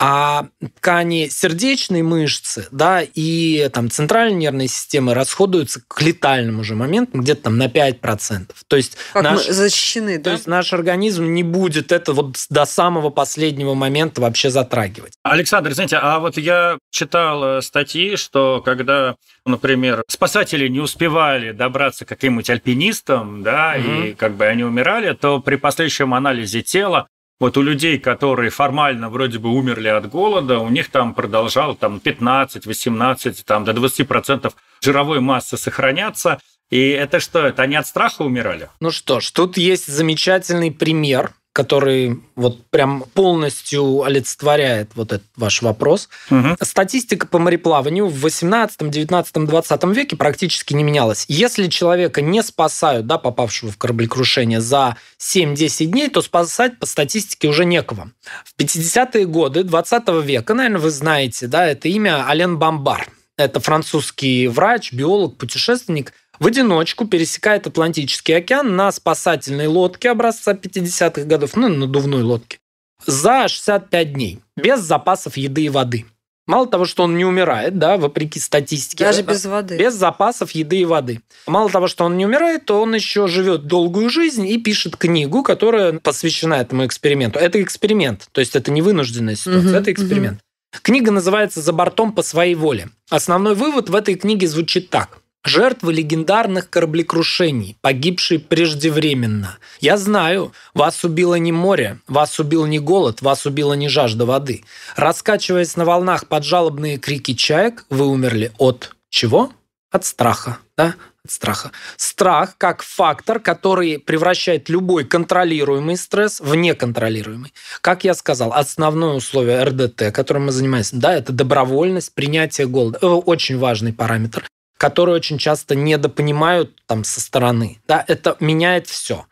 а ткани сердечной мышцы, да, и там центральной нервной системы расходуются к летальному уже моменту где-то там на 5%. То есть как наш, мы защищены, да? То есть наш организм не будет это вот до самого последнего момента вообще затрагивать. Александр, знаете, а вот я читал э, статьи, что когда, например, спасатели не успевали добраться к каким-нибудь альпинистам, да, угу. и как бы они умирали, то при последующем анализе тела вот у людей, которые формально вроде бы умерли от голода, у них там продолжал там 15, 18, там до 20% жировой массы сохраняться. И это что? Это они от страха умирали? Ну что ж, тут есть замечательный пример который вот прям полностью олицетворяет вот этот ваш вопрос. Угу. Статистика по мореплаванию в 18, 19, 20 веке практически не менялась. Если человека не спасают, да, попавшего в кораблекрушение за 7-10 дней, то спасать по статистике уже некого. В 50-е годы 20 века, наверное, вы знаете, да, это имя Ален Бомбар. Это французский врач, биолог, путешественник, в одиночку пересекает Атлантический океан на спасательной лодке образца 50-х годов, ну, надувной лодке, за 65 дней, без запасов еды и воды. Мало того, что он не умирает, да, вопреки статистике. Даже без воды. Без запасов еды и воды. Мало того, что он не умирает, то он еще живет долгую жизнь и пишет книгу, которая посвящена этому эксперименту. Это эксперимент, то есть это не вынужденная ситуация, угу, это эксперимент. Угу. Книга называется «За бортом по своей воле». Основной вывод в этой книге звучит так. Жертвы легендарных кораблекрушений, погибшие преждевременно. Я знаю, вас убило не море, вас убил не голод, вас убила не жажда воды. Раскачиваясь на волнах под жалобные крики чаек, вы умерли от чего? От страха, да? От страха. Страх как фактор, который превращает любой контролируемый стресс в неконтролируемый. Как я сказал, основное условие РДТ, которым мы занимаемся, да, это добровольность, принятие голода. Э, очень важный параметр которые очень часто недопонимают там со стороны. Да, это меняет все.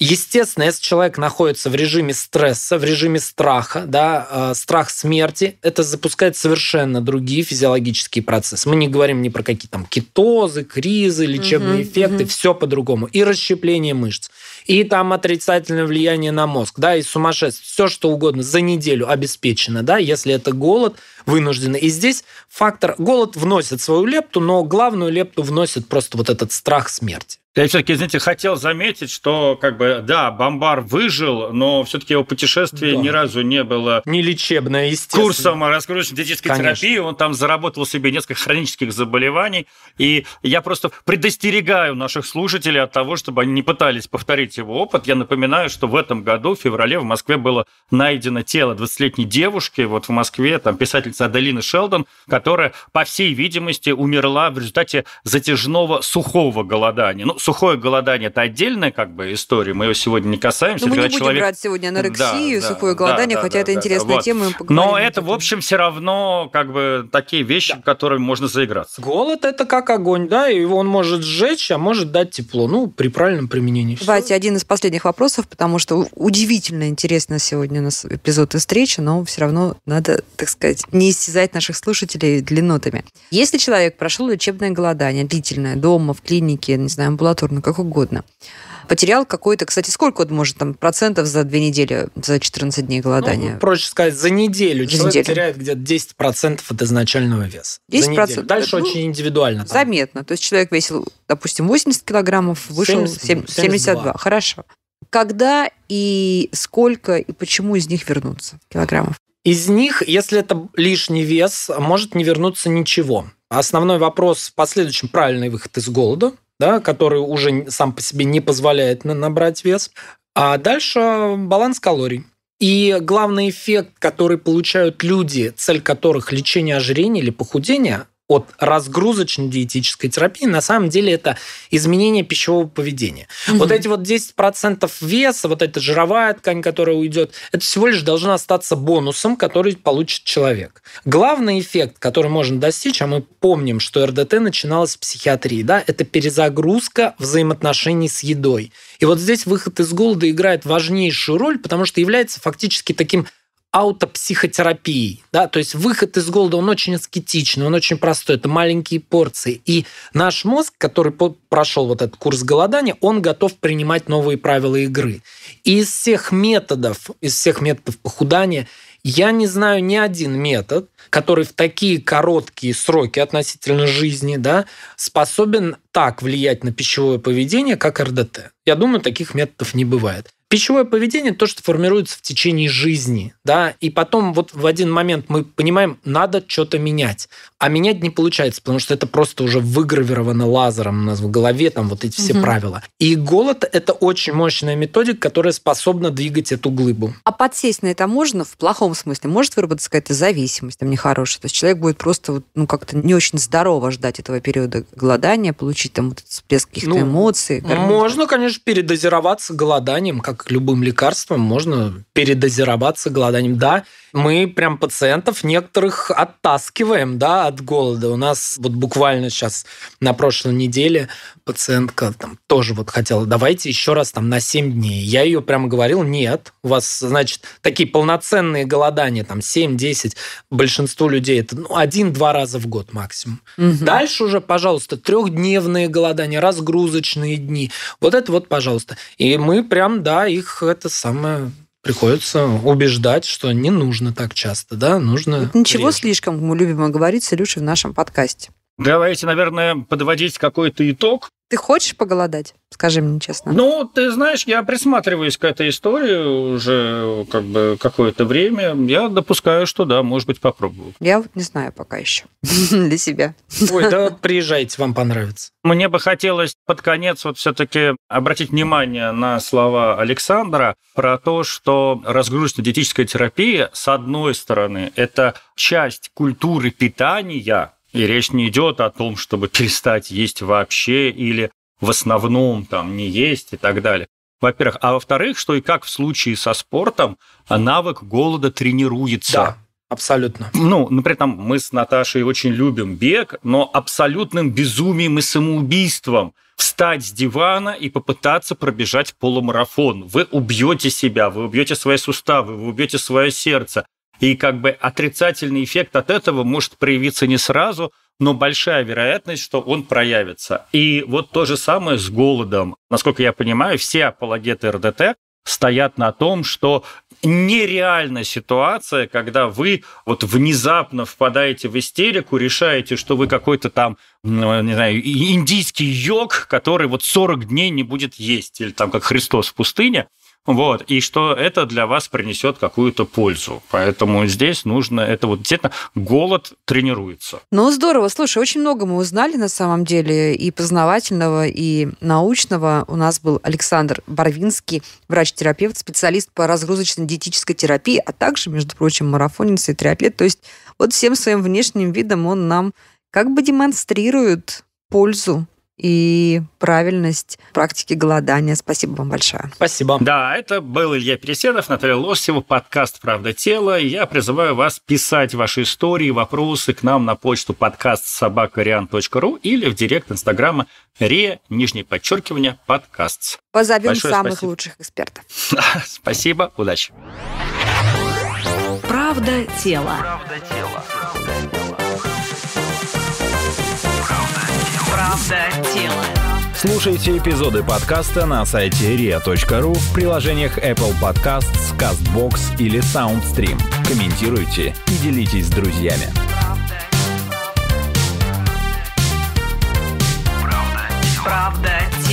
Естественно, если человек находится в режиме стресса, в режиме страха, да, э, страх смерти, это запускает совершенно другие физиологические процессы. Мы не говорим ни про какие там кетозы, кризы, лечебные угу, эффекты, угу. все по-другому. И расщепление мышц, и там отрицательное влияние на мозг, да, и сумасшествие, все что угодно за неделю обеспечено, да, если это голод, вынуждены. И здесь фактор голод вносит свою лепту, но главную лепту вносит просто вот этот страх смерти. Я все-таки, знаете, хотел заметить, что, как бы, да, Бомбар выжил, но все-таки его путешествие да. ни разу не было... Не лечебное, естественно. Курсом раскрученной диетической Конечно. терапии. Он там заработал себе несколько хронических заболеваний. И я просто предостерегаю наших слушателей от того, чтобы они не пытались повторить его опыт. Я напоминаю, что в этом году, в феврале, в Москве было найдено тело 20-летней девушки, вот в Москве, там, писательница Аделина Шелдон, которая, по всей видимости, умерла в результате затяжного сухого голодания. Ну, сухое голодание – это отдельная как бы история, мы ее сегодня не касаемся. Но мы не будем человек... брать сегодня анорексию, да, сухое да, голодание, да, хотя да, это да, интересная вот. тема. Но это, в общем, все равно как бы такие вещи, да. которыми можно заиграться. Голод – это как огонь, да, и он может сжечь, а может дать тепло, ну, при правильном применении. Давайте все. один из последних вопросов, потому что удивительно интересно сегодня у нас эпизод и встреча, но все равно надо, так сказать, не истязать наших слушателей длиннотами. Если человек прошел лечебное голодание, длительное, дома, в клинике, не знаю, амбулаторно, макулатурно, ну, как угодно. Потерял какой-то, кстати, сколько он может там процентов за две недели, за 14 дней голодания? Ну, проще сказать, за неделю за человек неделю. теряет где-то 10 процентов от изначального веса. 10 процентов. Дальше ну, очень индивидуально. Там. Заметно. То есть человек весил, допустим, 80 килограммов, вышел 70, 7, 72. 72. Хорошо. Когда и сколько и почему из них вернутся килограммов? Из них, если это лишний вес, может не вернуться ничего. Основной вопрос в последующем – правильный выход из голода – да, который уже сам по себе не позволяет набрать вес. А дальше баланс калорий. И главный эффект, который получают люди, цель которых лечение ожирения или похудения, от разгрузочной диетической терапии, на самом деле это изменение пищевого поведения. Угу. Вот эти вот 10% веса, вот эта жировая ткань, которая уйдет, это всего лишь должно остаться бонусом, который получит человек. Главный эффект, который можно достичь, а мы помним, что РДТ начиналась в психиатрии, да, это перезагрузка взаимоотношений с едой. И вот здесь выход из голода играет важнейшую роль, потому что является фактически таким аутопсихотерапией. Да? То есть выход из голода, он очень аскетичный, он очень простой, это маленькие порции. И наш мозг, который прошел вот этот курс голодания, он готов принимать новые правила игры. И из всех методов, из всех методов похудания, я не знаю ни один метод, который в такие короткие сроки относительно жизни да, способен так влиять на пищевое поведение, как РДТ. Я думаю, таких методов не бывает. Пищевое поведение – то, что формируется в течение жизни. Да? И потом вот в один момент мы понимаем, надо что-то менять. А менять не получается, потому что это просто уже выгравировано лазером у нас в голове, там вот эти все угу. правила. И голод – это очень мощная методика, которая способна двигать эту глыбу. А подсесть на это можно в плохом смысле? Может выработаться какая-то зависимость там нехорошая? То есть человек будет просто ну, как-то не очень здорово ждать этого периода голодания, получить там вот всплеск каких-то ну, эмоций? Гормонов. Можно, конечно, передозироваться голоданием, как любым лекарством, можно передозироваться голоданием. Да, мы прям пациентов некоторых оттаскиваем, да, от голода. У нас вот буквально сейчас на прошлой неделе пациентка там тоже вот хотела, давайте еще раз там на 7 дней. Я ее прям говорил, нет, у вас, значит, такие полноценные голодания, там 7-10, большинству людей это ну, один-два раза в год максимум. Угу. Дальше уже, пожалуйста, трехдневные голодания, разгрузочные дни. Вот это вот, пожалуйста. И мы прям, да, их это самое приходится убеждать, что не нужно так часто, да, нужно... Вот ничего реже. слишком, мы любим говорить с Илюшей в нашем подкасте. Давайте, наверное, подводить какой-то итог. Ты хочешь поголодать? Скажи мне честно. Ну, ты знаешь, я присматриваюсь к этой истории уже как бы какое-то время. Я допускаю, что да, может быть, попробую. Я вот не знаю пока еще для себя. Ой, да приезжайте, вам понравится. Мне бы хотелось под конец вот все-таки обратить внимание на слова Александра про то, что разгрузочная диетическая терапия, с одной стороны, это часть культуры питания, и речь не идет о том, чтобы перестать есть вообще или в основном там не есть и так далее. Во-первых. А во-вторых, что и как в случае со спортом, а навык голода тренируется. Да, абсолютно. Ну, например, ну, там мы с Наташей очень любим бег, но абсолютным безумием и самоубийством встать с дивана и попытаться пробежать полумарафон. Вы убьете себя, вы убьете свои суставы, вы убьете свое сердце. И как бы отрицательный эффект от этого может проявиться не сразу, но большая вероятность, что он проявится. И вот то же самое с голодом. Насколько я понимаю, все апологеты РДТ стоят на том, что нереальная ситуация, когда вы вот внезапно впадаете в истерику, решаете, что вы какой-то там, ну, не знаю, индийский йог, который вот 40 дней не будет есть, или там как Христос в пустыне. Вот, и что это для вас принесет какую-то пользу. Поэтому здесь нужно, это вот действительно голод тренируется. Ну, здорово. Слушай, очень много мы узнали на самом деле и познавательного, и научного. У нас был Александр Барвинский, врач-терапевт, специалист по разгрузочной диетической терапии, а также, между прочим, марафонец и триатлет. То есть вот всем своим внешним видом он нам как бы демонстрирует пользу и правильность практики голодания. Спасибо вам большое. Спасибо. Да, это был Илья Переседов, Наталья Лосева, подкаст «Правда тела». Я призываю вас писать ваши истории, вопросы к нам на почту подкаст собакариан.ру или в директ инстаграма ре, нижнее подчеркивание, подкаст. Позовем Большое самых спасибо. лучших экспертов. Спасибо, удачи. Правда тела. Правда тела. Правда тело. Слушайте эпизоды подкаста на сайте ria.ru в приложениях Apple Podcasts, CastBox или SoundStream. Комментируйте и делитесь с друзьями. Правда. Правда.